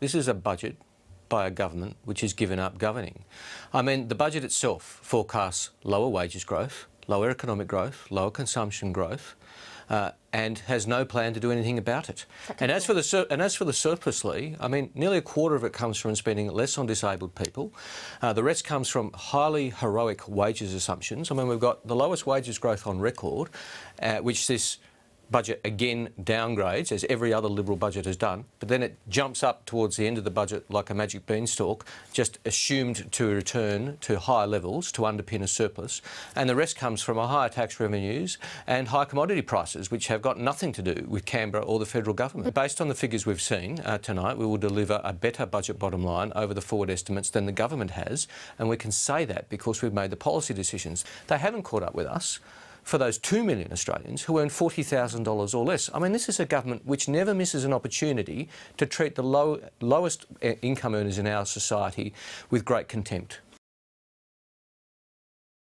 This is a budget by a government which has given up governing. I mean, the budget itself forecasts lower wages growth, lower economic growth, lower consumption growth, uh, and has no plan to do anything about it. And as, for the and as for the surplus, Lee, I mean, nearly a quarter of it comes from spending less on disabled people. Uh, the rest comes from highly heroic wages assumptions. I mean, we've got the lowest wages growth on record, uh, which this budget again downgrades, as every other Liberal budget has done, but then it jumps up towards the end of the budget like a magic beanstalk, just assumed to return to higher levels to underpin a surplus. And the rest comes from higher tax revenues and high commodity prices, which have got nothing to do with Canberra or the federal government. Based on the figures we've seen uh, tonight, we will deliver a better budget bottom line over the forward estimates than the government has, and we can say that because we've made the policy decisions. They haven't caught up with us for those 2 million Australians who earn $40,000 or less. I mean, this is a government which never misses an opportunity to treat the low, lowest eh, income earners in our society with great contempt.